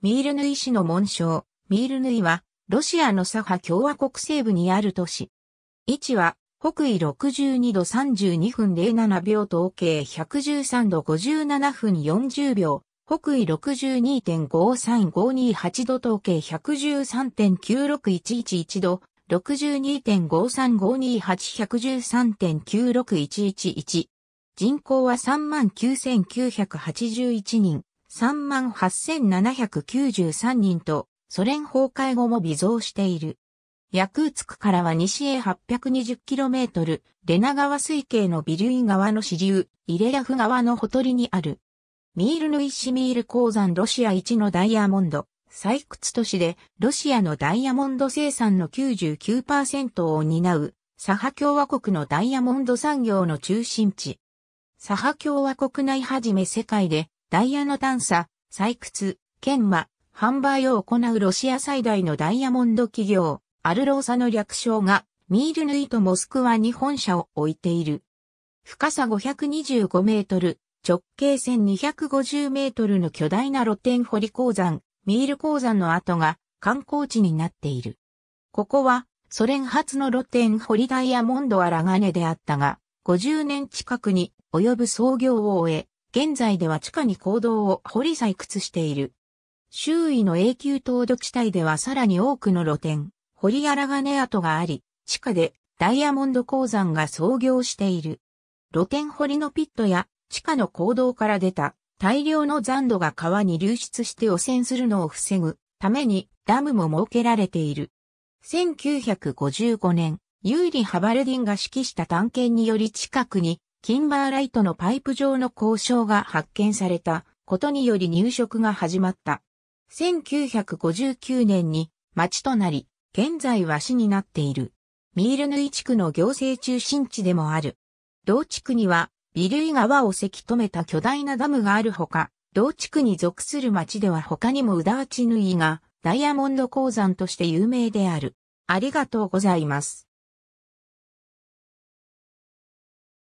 ミールヌイ市の紋章、ミールヌイは、ロシアのサハ共和国西部にある都市。位置は、北緯62度32分07秒統計113度57分40秒、北緯62.53528度統計113.96111度、6 2 5 3 5 2 8 1 1 3 9 6 1 1 1人口は39,981人。38,793人と、ソ連崩壊後も微増している。ヤクーツクからは西へ 820km、レナ川水系のビルイ川の支流、イレヤフ川のほとりにある。ミールヌイシミール鉱山ロシア一のダイヤモンド、採掘都市で、ロシアのダイヤモンド生産の99%を担う、サハ共和国のダイヤモンド産業の中心地。サハ共和国内はじめ世界でダイヤの探査、採掘、研磨、販売を行うロシア最大のダイヤモンド企業、アルローサの略称が、ミールヌイとモスクワに本社を置いている。深さ525メートル、直径1250メートルの巨大な露天掘り鉱山、ミール鉱山の跡が観光地になっている。ここは、ソ連初の露天掘りダイヤモンドはラガネであったが、50年近くに及ぶ創業を終え、現在では地下に坑道を掘り採掘している。周囲の永久凍土地帯ではさらに多くの露店、掘り荒金跡があり、地下でダイヤモンド鉱山が創業している。露天掘りのピットや地下の坑道から出た大量の残土が川に流出して汚染するのを防ぐためにダムも設けられている。1955年、ユーリ・ハバルディンが指揮した探検により近くにキンバーライトのパイプ状の交渉が発見されたことにより入植が始まった。1959年に町となり、現在は市になっている。ミールヌイ地区の行政中心地でもある。同地区には、ビルイ川をせき止めた巨大なダムがあるほか、同地区に属する町では他にもウダーチヌイがダイヤモンド鉱山として有名である。ありがとうございます。